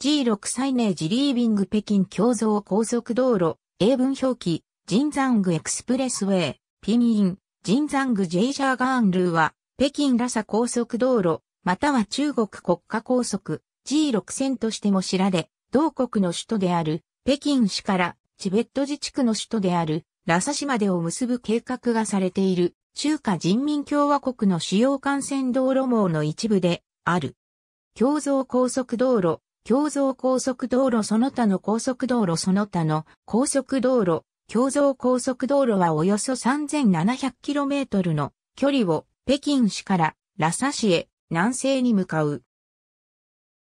G6 サイネージリービング北京共造高速道路、英文表記、ジンザングエクスプレスウェイ、ピンイン、ジンザングジェイジャーガーンルーは、北京ラサ高速道路、または中国国家高速、G6 線としても知られ、同国の首都である、北京市からチベット自治区の首都である、ラサ市までを結ぶ計画がされている、中華人民共和国の主要幹線道路網の一部で、ある。共造高速道路、共造高速道路その他の高速道路その他の高速道路、共造高速道路はおよそ 3700km の距離を北京市からラサ市へ南西に向かう。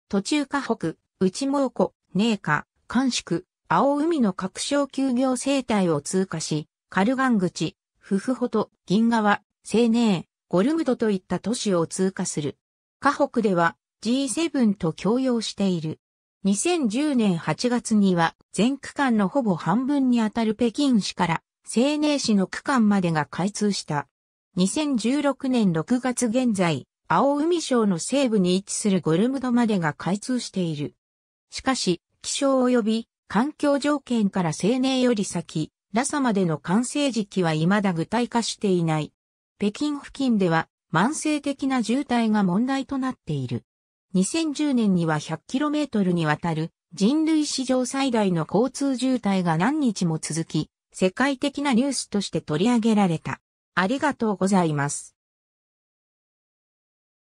途中下北、内蒙古、寧夏、関宿、青海の各省休業生態を通過し、カルガン口、フフホト、銀河、青寧、ゴルムドといった都市を通過する。河北では G7 と共用している。2010年8月には全区間のほぼ半分にあたる北京市から西寧市の区間までが開通した。2016年6月現在、青海省の西部に位置するゴルムドまでが開通している。しかし、気象及び環境条件から西寧より先、ラサまでの完成時期は未だ具体化していない。北京付近では慢性的な渋滞が問題となっている。2010年には 100km にわたる人類史上最大の交通渋滞が何日も続き、世界的なニュースとして取り上げられた。ありがとうございます。